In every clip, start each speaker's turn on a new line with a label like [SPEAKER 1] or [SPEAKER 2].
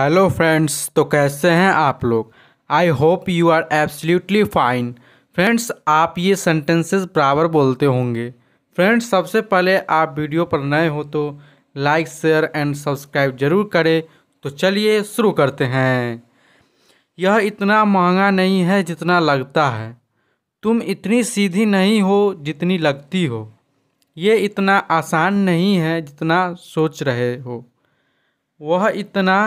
[SPEAKER 1] Hello friends तो कैसे हैं आप लोग I hope you are absolutely fine friends आप ये सेंटेंसेस बराबर बोलते होंगे फ्रेंड्स सबसे पहले आप वीडियो पर नए हो तो लाइक शेयर एंड सब्सक्राइब जरूर करें तो चलिए शुरू करते हैं यह इतना महंगा नहीं है जितना लगता है तुम इतनी सीधी नहीं हो जितनी लगती हो ये इतना आसान नहीं है जितना सोच रहे हो वह इतना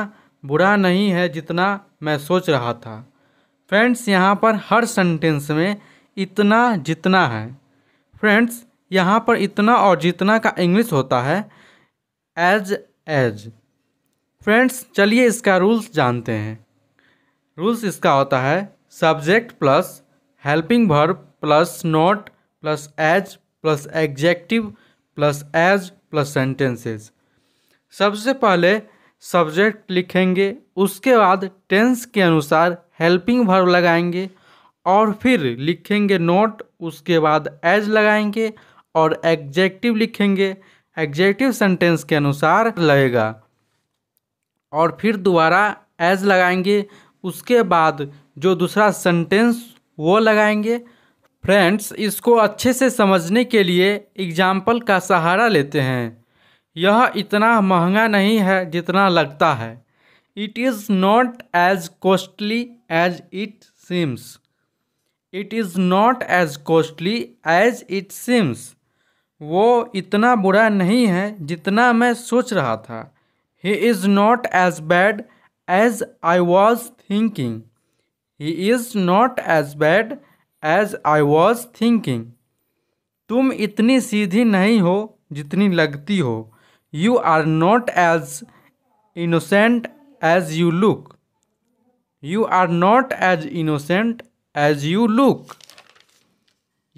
[SPEAKER 1] बुरा नहीं है जितना मैं सोच रहा था फ्रेंड्स यहाँ पर हर सेंटेंस में इतना जितना है फ्रेंड्स यहाँ पर इतना और जितना का इंग्लिश होता है एज एज फ्रेंड्स चलिए इसका रूल्स जानते हैं रूल्स इसका होता है subject plus helping verb plus not plus as plus adjective plus as plus sentences सबसे पहले सब्जेक्ट लिखेंगे उसके बाद टेंस के अनुसार हेल्पिंग भर लगाएंगे और फिर लिखेंगे नोट उसके बाद एज लगाएंगे और एग्जेक्टिव लिखेंगे एग्जेक्टिव सेंटेंस के अनुसार लगेगा और फिर दोबारा एज लगाएंगे उसके बाद जो दूसरा सेंटेंस वो लगाएंगे फ्रेंड्स इसको अच्छे से समझने के लिए एग्जाम्पल का सहारा लेते हैं यह इतना महंगा नहीं है जितना लगता है it is not as costly as it seems it is not as costly as it seems वो इतना बुरा नहीं है जितना मैं सोच रहा था he is not as bad as I was thinking he is not as bad as I was thinking तुम इतनी सीधी नहीं हो जितनी लगती हो you are not as innocent as you look you are not as innocent as you look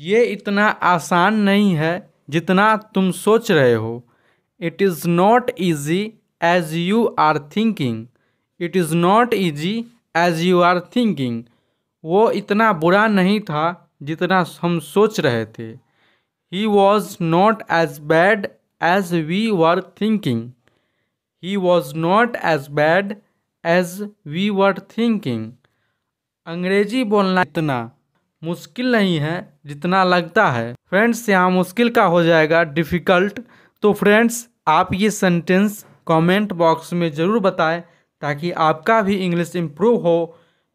[SPEAKER 1] ये इतना आसान नहीं है जितना तुम सोच रहे हो it is not easy as you are thinking it is not easy as you are thinking वो इतना बुरा नहीं था जितना हम सोच रहे थे he was not as bad as we were thinking. He was not as bad as we were thinking. अंग्रेजी बोलना इतना मुश्किल नहीं है जितना लगता है फ्रेंड्स यहाँ मुश्किल का हो जाएगा डिफ़िकल्ट तो फ्रेंड्स आप ये सेंटेंस कमेंट बॉक्स में ज़रूर बताएं ताकि आपका भी इंग्लिश इम्प्रूव हो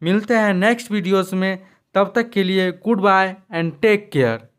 [SPEAKER 1] मिलते हैं नेक्स्ट वीडियोस में तब तक के लिए goodbye and take care